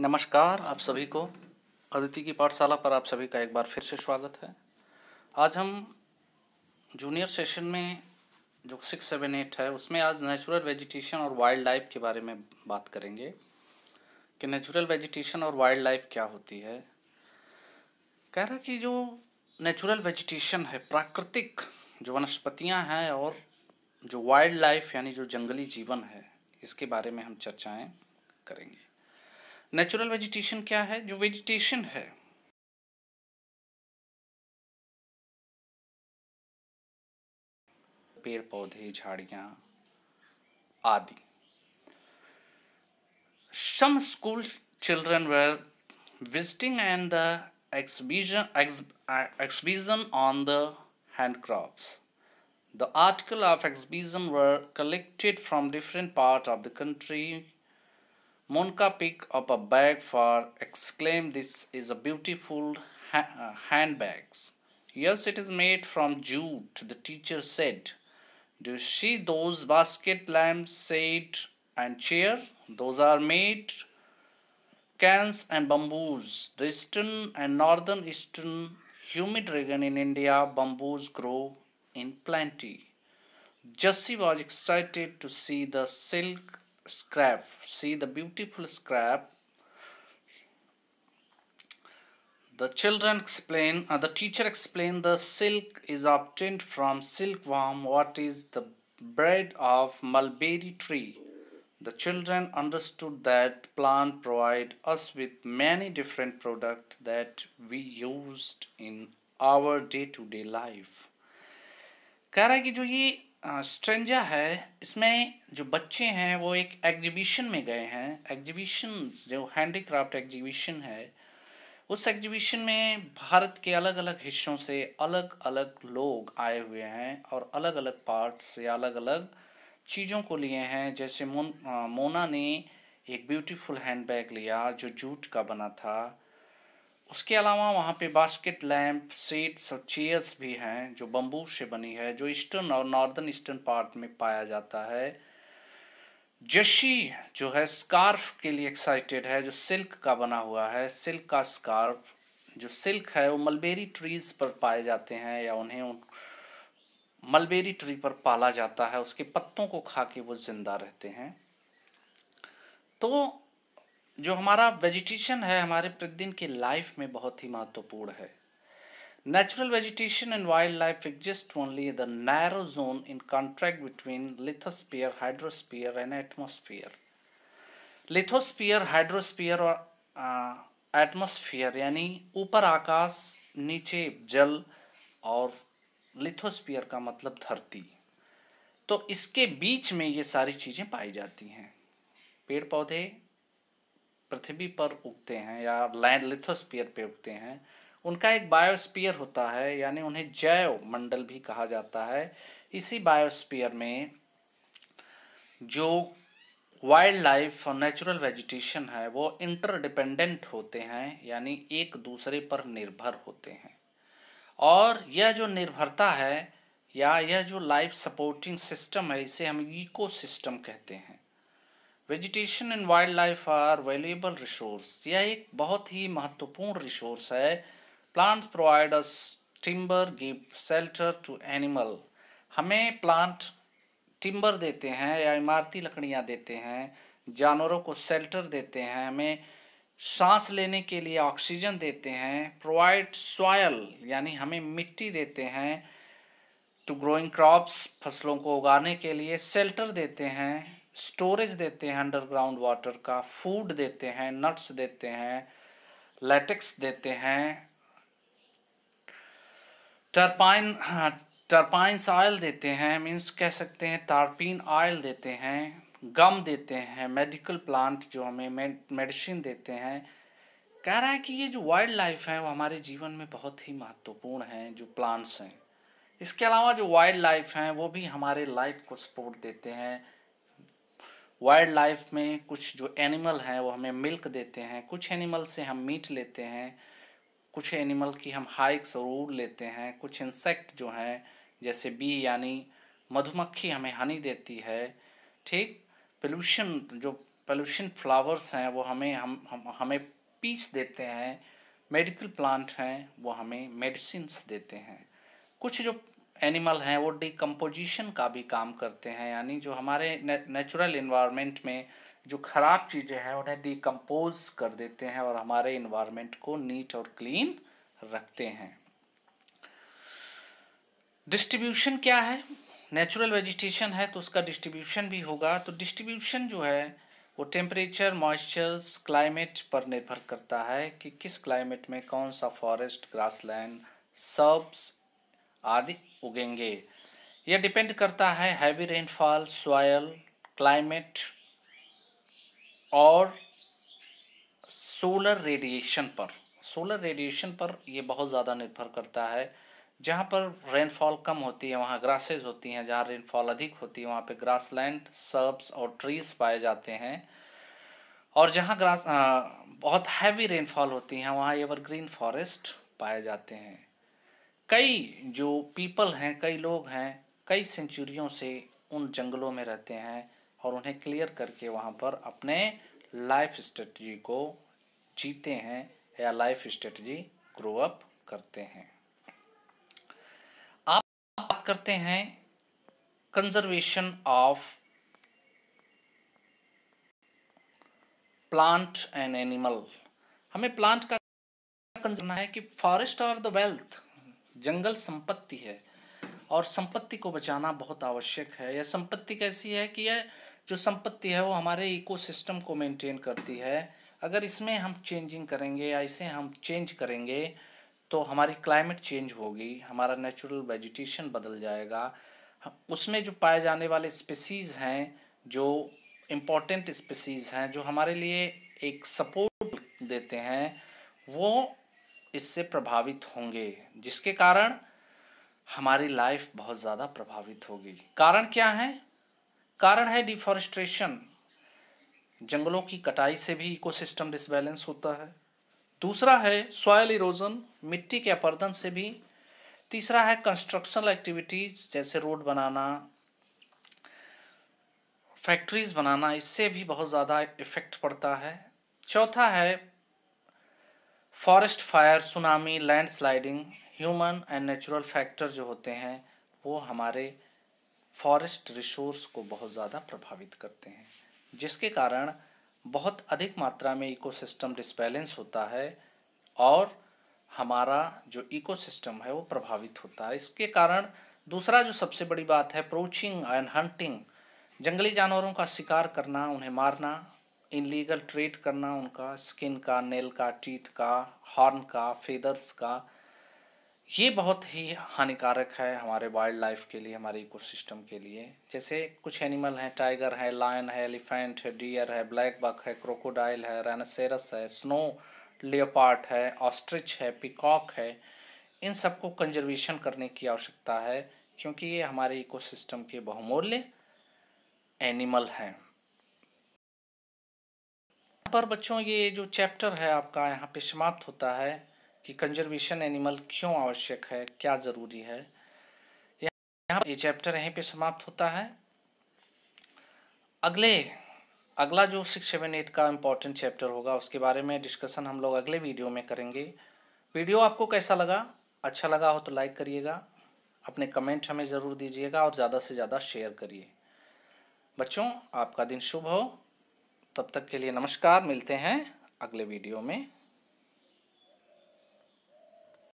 नमस्कार आप सभी को अदिति की पाठशाला पर आप सभी का एक बार फिर से स्वागत है आज हम जूनियर सेशन में जो सिक्स सेवन एट है उसमें आज नेचुरल वेजिटेशन और वाइल्ड लाइफ के बारे में बात करेंगे कि नेचुरल वेजिटेशन और वाइल्ड लाइफ क्या होती है कह रहा कि जो नेचुरल वेजिटेशन है प्राकृतिक जो वनस्पतियाँ हैं और जो वाइल्ड लाइफ यानी जो जंगली जीवन है इसके बारे में हम चर्चाएँ करेंगे नेचुरल वेजिटेशन क्या है जो वेजिटेशन है पेड़ पौधे झाड़ियां आदि some school children were visiting and the exhibition exhibition on the handicraft the article of exhibition were collected from different part of the country Monka picked up a bag for exclaimed this is a beautiful ha uh, handbags. Yes, it is made from jute, the teacher said. Do you see those basket lamps said and chair? Those are made cans and bamboos. The eastern and northern eastern humid region in India, bamboos grow in plenty. Jessie was excited to see the silk scrap see the beautiful scrap the children explain uh, the teacher explain the silk is obtained from silkworm what is the bread of mulberry tree the children understood that plant provide us with many different products that we used in our day-to-day -day life कह रहा है कि जो ये stanza है इसमें जो बच्चे हैं वो एक एग्जीबिशन में गए हैं एग्जीबिशन जो हैंडीक्राफ्ट एग्जीबिशन है उस एग्जीबिशन में भारत के अलग अलग हिस्सों से अलग अलग लोग आए हुए हैं और अलग अलग पार्ट से अलग अलग चीज़ों को लिए हैं जैसे मोन, मोना ने एक ब्यूटीफुल हैंडबैग लिया जो जूट का बना था उसके अलावा वहाँ पे बास्केट लैंप सीट्स और चेयर्स भी हैं जो बम्बू से बनी है जो ईस्टर्न और नॉर्दर्न ईस्टर्न पार्ट में पाया जाता है जशी जो है स्कार्फ के लिए एक्साइटेड है जो सिल्क का बना हुआ है सिल्क का स्कार्फ जो सिल्क है वो मलबेरी ट्रीज पर पाए जाते हैं या उन्हें उन मलबेरी ट्री पर पाला जाता है उसके पत्तों को खा के वो जिंदा रहते हैं तो जो हमारा वेजिटेशन है हमारे प्रतिदिन की लाइफ में बहुत ही महत्वपूर्ण है natural vegetation and wildlife exist only the narrow zone in contract between lithosphere hydrosphere and atmosphere lithosphere hydrosphere और एटमोस्फियर यानी ऊपर आकाश नीचे जल और लिथोस्पियर का मतलब धरती तो इसके बीच में ये सारी चीज़ें पाई जाती हैं पेड़ पौधे पृथ्वी पर उगते हैं या लैंड लिथोस्पियर पे उगते हैं उनका एक बायोस्पियर होता है यानी उन्हें जैव मंडल भी कहा जाता है इसी बायोस्पियर में जो वाइल्ड लाइफ और नेचुरल वेजिटेशन है वो इंटरडिपेंडेंट होते हैं यानी एक दूसरे पर निर्भर होते हैं और यह जो निर्भरता है या यह जो लाइफ सपोर्टिंग सिस्टम है इसे हम इको कहते हैं vegetation and wildlife are valuable resource यह एक बहुत ही महत्वपूर्ण रिसोर्स है plants provide us timber give shelter to animal हमें प्लांट टिम्बर देते हैं या इमारती लकड़ियाँ देते हैं जानवरों को शेल्टर देते हैं हमें सांस लेने के लिए ऑक्सीजन देते हैं प्रोवाइड सॉयल यानी हमें मिट्टी देते हैं टू ग्रोइंग क्रॉप्स फसलों को उगाने के लिए शेल्टर देते हैं स्टोरेज देते हैं अंडरग्राउंड वाटर का फूड देते हैं नट्स देते हैं लेटेक्स देते हैं टर्पाइन टर्पाइन ऑयल देते हैं मीन्स कह सकते हैं तारपीन ऑयल देते हैं गम देते हैं मेडिकल प्लांट जो हमें मेडिसिन देते हैं कह रहा है कि ये जो वाइल्ड लाइफ है वो हमारे जीवन में बहुत ही महत्वपूर्ण हैं जो प्लांट्स हैं इसके अलावा जो वाइल्ड लाइफ हैं वो भी हमारे लाइफ को सपोर्ट देते हैं वाइल्ड लाइफ में कुछ जो एनिमल हैं वो हमें मिल्क देते हैं कुछ एनिमल से हम मीट लेते हैं कुछ एनिमल की हम हाइक्स और उड़ लेते हैं कुछ इंसेक्ट जो हैं जैसे बी यानी मधुमक्खी हमें हनी देती है ठीक पोल्यूशन जो पोल्यूशन फ्लावर्स हैं वो हमें हम, हम हमें पीस देते हैं मेडिकल प्लांट हैं वो हमें मेडिसिन देते हैं कुछ जो एनिमल हैं वो डिकम्पोजिशन का भी काम करते हैं यानी जो हमारे नेचुरल इन्वायरमेंट में जो ख़राब चीज़ें हैं उन्हें डिकम्पोज कर देते हैं और हमारे इन्वायरमेंट को नीट और क्लीन रखते हैं डिस्ट्रीब्यूशन क्या है नेचुरल वेजिटेशन है तो उसका डिस्ट्रीब्यूशन भी होगा तो डिस्ट्रीब्यूशन जो है वो टेम्परेचर मॉइस्चर्स क्लाइमेट पर निर्भर करता है कि किस क्लाइमेट में कौन सा फॉरेस्ट ग्रासलैंड सब्स आदि उगेंगे यह डिपेंड करता है हैवी रेनफॉल सॉयल क्लाइमेट और सोलर रेडिएशन पर सोलर रेडिएशन पर यह बहुत ज़्यादा निर्भर करता है जहाँ पर रेनफॉल कम होती है वहाँ ग्रासेस होती हैं जहाँ रेनफॉल अधिक होती है वहाँ पे ग्रासलैंड सर्ब्स और ट्रीज पाए जाते हैं और जहाँ ग्रास आ, बहुत हैवी रेनफॉल होती हैं वहाँ एवरग्रीन फॉरेस्ट पाए जाते हैं कई जो पीपल हैं कई लोग हैं कई सेंचुरियों से उन जंगलों में रहते हैं और उन्हें क्लियर करके वहाँ पर अपने लाइफ स्ट्रेटजी को जीते हैं या लाइफ स्ट्रेटजी ग्रो अप करते हैं आप बात करते हैं conservation of plant and animal हमें प्लांट का करना है कि फॉरेस्ट आर द वेल्थ जंगल संपत्ति है और संपत्ति को बचाना बहुत आवश्यक है यह संपत्ति कैसी है कि यह जो संपत्ति है वो हमारे इकोसिस्टम को मेंटेन करती है अगर इसमें हम चेंजिंग करेंगे या इसे हम चेंज करेंगे तो हमारी क्लाइमेट चेंज होगी हमारा नेचुरल वेजिटेशन बदल जाएगा उसमें जो पाए जाने वाले स्पेसीज़ हैं जो इम्पोर्टेंट स्पेसीज़ हैं जो हमारे लिए एक सपोर्ट देते हैं वो इससे प्रभावित होंगे जिसके कारण हमारी लाइफ बहुत ज़्यादा प्रभावित होगी कारण क्या है कारण है डिफॉरेस्ट्रेशन जंगलों की कटाई से भी इकोसिस्टम डिसबैलेंस होता है दूसरा है सॉयल इरोजन मिट्टी के अपर्दन से भी तीसरा है कंस्ट्रक्शनल एक्टिविटीज़ जैसे रोड बनाना फैक्ट्रीज़ बनाना इससे भी बहुत ज़्यादा इफ़ेक्ट पड़ता है चौथा है forest fire tsunami land sliding human and natural factor जो होते हैं वो हमारे फॉरेस्ट रिसोर्स को बहुत ज़्यादा प्रभावित करते हैं जिसके कारण बहुत अधिक मात्रा में इकोसिस्टम डिसबैलेंस होता है और हमारा जो इकोसिस्टम है वो प्रभावित होता है इसके कारण दूसरा जो सबसे बड़ी बात है प्रोचिंग एंड हंटिंग जंगली जानवरों का शिकार करना उन्हें मारना इनलीगल ट्रेड करना उनका स्किन का नेल का टीथ का हॉर्न का फेदर्स का ये बहुत ही हानिकारक है हमारे वाइल्ड लाइफ के लिए हमारे इकोसिस्टम के लिए जैसे कुछ एनिमल हैं टाइगर है लायन है एलिफेंट है डियर है ब्लैक बक है क्रोकोडाइल है रेनासेरस है स्नो लियोपार्ट है ऑस्ट्रिच है पिकॉक है इन सबको कंजर्वेशन करने की आवश्यकता है क्योंकि ये हमारे इकोसिस्टम के बहुमूल्य एनिमल हैं यहाँ पर बच्चों ये जो चैप्टर है आपका यहाँ पे समाप्त होता है कि कंजर्वेशन एनिमल क्यों आवश्यक है क्या ज़रूरी है यहाँ ये चैप्टर यहीं पे समाप्त होता है अगले अगला जो सिक्स सेवन एट का इम्पोर्टेंट चैप्टर होगा उसके बारे में डिस्कशन हम लोग अगले वीडियो में करेंगे वीडियो आपको कैसा लगा अच्छा लगा हो तो लाइक करिएगा अपने कमेंट हमें ज़रूर दीजिएगा और ज़्यादा से ज़्यादा शेयर करिए बच्चों आपका दिन शुभ हो तब तक के लिए नमस्कार मिलते हैं अगले वीडियो में